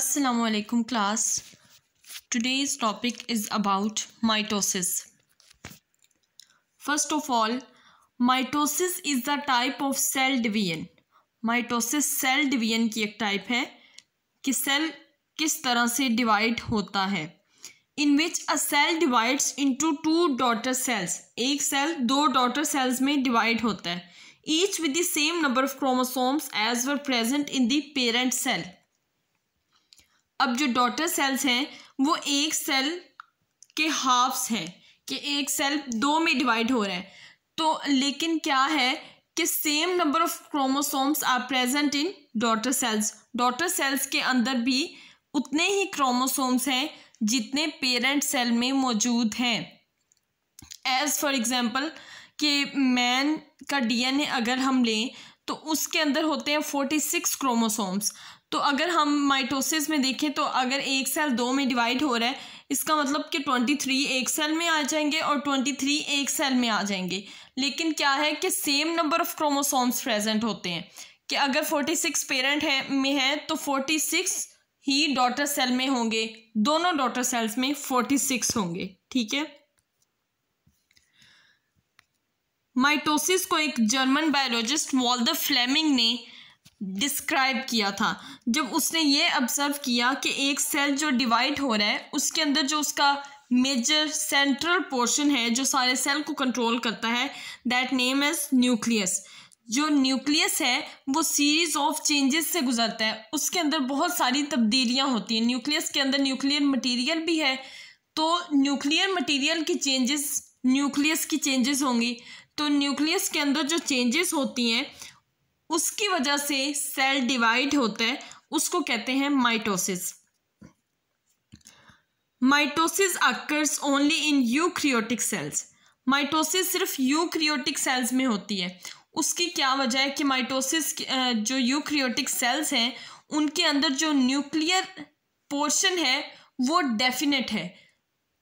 असलकम class today's topic is about mitosis first of all mitosis is the type of cell division mitosis cell division की एक type है कि cell किस तरह से डिवाइड होता है in which a cell divides into two daughter cells एक सेल दो डॉटर सेल्स में डिवाइड होता है each with the same number of chromosomes as were present in the parent cell अब जो डॉटर सेल्स हैं वो एक सेल के हाफ्स हैं कि एक सेल दो में डिवाइड हो रहे हैं तो लेकिन क्या है कि same number of chromosomes are present in daughter cells daughter cells के अंदर भी उतने ही क्रोमोसोम्स हैं जितने पेरेंट सेल में मौजूद हैं एज फॉर एग्ज़ाम्पल कि मैन का डीएनए अगर हम लें तो उसके अंदर होते हैं फोर्टी सिक्स क्रोमोसोम्स तो अगर हम माइटोसिस में देखें तो अगर एक सेल दो में डिवाइड हो रहा है इसका मतलब कि ट्वेंटी थ्री एक सेल में आ जाएंगे और ट्वेंटी थ्री एक सेल में आ जाएंगे लेकिन क्या है कि same number of chromosomes present होते हैं कि अगर फोर्टी सिक्स पेरेंट है में है तो फोर्टी सिक्स ही डॉटर सेल में होंगे दोनों डॉटर सेल्स में फोर्टी सिक्स होंगे ठीक है माइटोसिस को एक जर्मन बायोलॉजिस्ट वॉल्दर फ्लेमिंग ने डिस्क्राइब किया था जब उसने ये ऑब्ज़र्व किया कि एक सेल जो डिवाइड हो रहा है उसके अंदर जो उसका मेजर सेंट्रल पोर्शन है जो सारे सेल को कंट्रोल करता है दैट नेम इज़ न्यूक्लियस जो न्यूक्लियस है वो सीरीज ऑफ चेंजेस से गुजरता है उसके अंदर बहुत सारी तब्दीलियाँ होती हैं न्यूक्लियस के अंदर न्यूक्लियर मटेरियल भी है तो न्यूक्लियर मटेरियल की चेंजेस न्यूक्लियस की चेंजेस होंगी तो न्यूक्लियस के अंदर जो चेंजेस होती हैं उसकी वजह से सेल डिवाइड होता है उसको कहते हैं mitosis mitosis occurs only in eukaryotic cells mitosis सिर्फ यूक्रियोटिक सेल्स में होती है उसकी क्या वजह है कि माइटोसिस जो यूक्रियोटिक सेल्स हैं उनके अंदर जो न्यूक्लियर पोर्शन है वो डेफिनेट है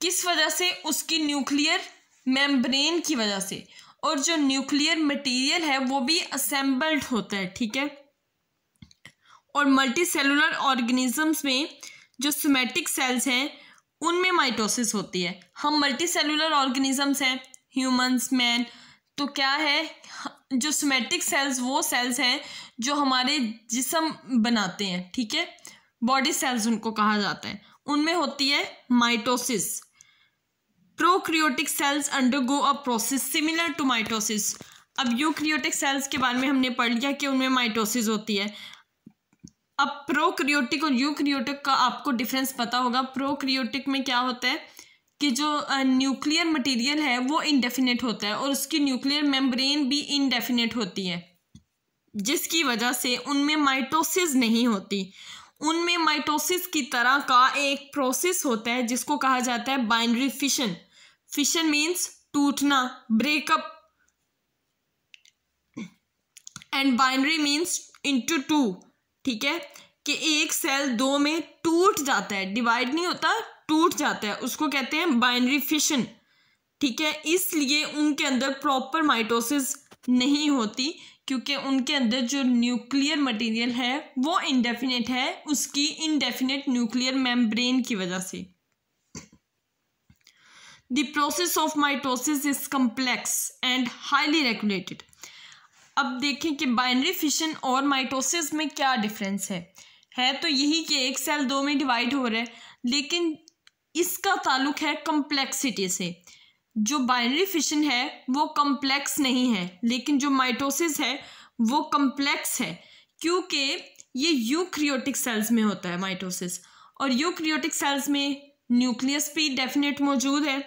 किस वजह से उसकी न्यूक्लियर मेम्ब्रेन की वजह से और जो न्यूक्लियर मटेरियल है वो भी असेंबल्ड होता है ठीक है और मल्टी सेलुलर ऑर्गेनिजम्स में जो सोमेटिक सेल्स हैं उनमें माइटोसिस होती है हम मल्टी सेलुलर ऑर्गेनिजम्स हैं ह्यूमंस मैन तो क्या है जो सोमेटिक सेल्स वो सेल्स हैं जो हमारे जिसम बनाते हैं ठीक है बॉडी सेल्स उनको कहा जाता है उनमें होती है mitosis prokaryotic cells undergo a process similar to mitosis अब यूक्रियोटिक सेल्स के बारे में हमने पढ़ लिया कि उनमें माइटोसिस होती है अब प्रोक्रियोटिक और यूक्रियोटिक का आपको डिफरेंस पता होगा प्रोक्रियोटिक में क्या होता है कि जो न्यूक्लियर मटेरियल है वो इनडेफिनेट होता है और उसकी न्यूक्लियर मेम्ब्रेन भी इनडेफिनेट होती है जिसकी वजह से उनमें माइटोसिस नहीं होती उनमें माइटोसिस की तरह का एक प्रोसेस होता है जिसको कहा जाता है बाइनरी फिशन फिशन मीन्स टूटना breakup and binary means into two ठीक है कि एक सेल दो में टूट जाता है डिवाइड नहीं होता टूट जाता है उसको कहते हैं बाइनरी फिशन ठीक है इसलिए उनके अंदर प्रॉपर माइटोसिस नहीं होती क्योंकि उनके अंदर जो न्यूक्लियर मटेरियल है वो इनडेफिनेट है उसकी इनडेफिनेट न्यूक्लियर मेम्ब्रेन की वजह से the process of mitosis is complex and highly regulated अब देखें कि बाइनरी फिशन और माइटोसिस में क्या डिफरेंस है है तो यही कि एक सेल दो में डिवाइड हो रहा है लेकिन इसका ताल्लुक है कम्प्लेक्सिटी से जो बाइनरी फिशन है वो कम्प्लेक्स नहीं है लेकिन जो माइटोसिस है वो कम्प्लेक्स है क्योंकि ये यूक्रियोटिक सेल्स में होता है माइटोसिस और यूक्रियोटिक सेल्स में न्यूक्लियस भी डेफिनेट मौजूद है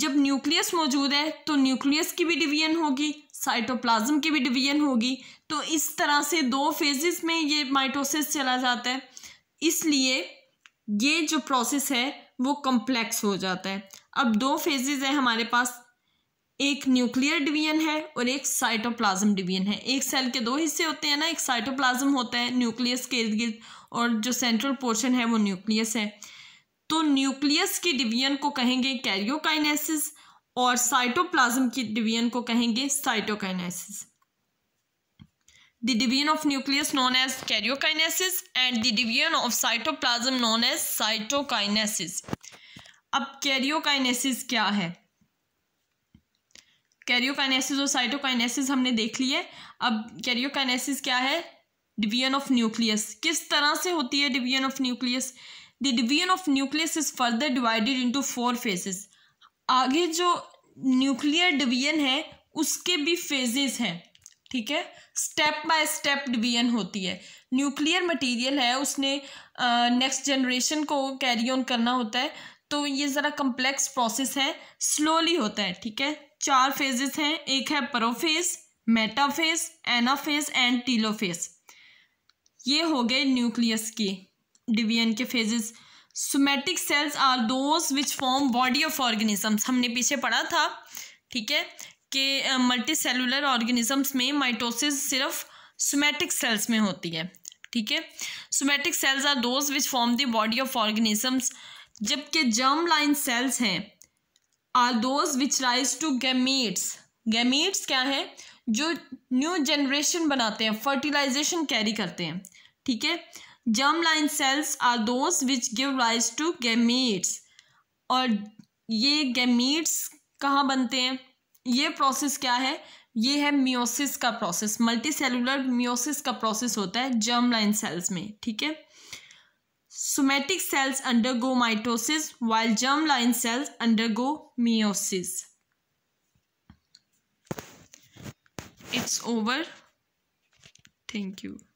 जब न्यूक्लियस मौजूद है तो न्यूक्लियस की भी डिवीजन होगी साइटोप्लाज्म की भी डिवीजन होगी तो इस तरह से दो फेजेस में ये माइटोसिस चला जाता है इसलिए ये जो प्रोसेस है वो कम्प्लेक्स हो जाता है अब दो फेजेस हैं हमारे पास एक न्यूक्लियर डिवीजन है और एक साइटोप्लाज्म डिवीजन है एक सेल के दो हिस्से होते हैं ना एक साइटोप्लाज्म होता है न्यूक्लियस के इर्द गिर्द और जो सेंट्रल पोर्शन है वो न्यूक्लियस है तो न्यूक्लियस की डिवीजन को कहेंगे कैरियोकाइनेसिस और साइटोप्लाज्म की डिवीजन को कहेंगे cytokinesis the of nucleus known as as and and the division of cytoplasm known as अब कैरियोकाइनेसिस क्या है कैरियोकाइनेसिस और साइटोकाइनेसिस हमने देख ली है अब कैरियोकाइनेसिस क्या है डिवीजन ऑफ न्यूक्लियस किस तरह से होती है division of nucleus the division of nucleus is further divided into four phases आगे जो न्यूक्लियर डिवीजन है उसके भी फेजेस हैं ठीक है स्टेप बाय स्टेप डिवीजन होती है न्यूक्लियर मटेरियल है उसने नेक्स्ट जनरेशन को कैरी ऑन करना होता है तो ये ज़रा कम्प्लेक्स प्रोसेस है स्लोली होता है ठीक है चार फेजेस हैं एक है prophase metaphase anaphase and telophase ये हो गए न्यूक्लियस की डिवीजन के phases somatic cells are those which form body of organisms हमने पीछे पढ़ा था ठीक है कि मल्टी सेलुलर ऑर्गेनिजम्स में माइटोसिस सिर्फ सोमेटिक सेल्स में होती है ठीक है somatic cells are those which form the body of organisms जबकि जर्म लाइन सेल्स हैं are those which rise to gametes gametes क्या है जो न्यू जनरेशन बनाते हैं फर्टिलाइजेशन कैरी करते हैं ठीक है germ line cells are those which give rise to gametes और ये गेमीट्स कहाँ बनते हैं ये प्रोसेस क्या है ये है मियोसिस का प्रोसेस मल्टी सेलुलर मियोसिस का प्रोसेस होता है जर्म लाइन सेल्स में ठीक है somatic cells undergo mitosis while germ line cells undergo meiosis it's over thank you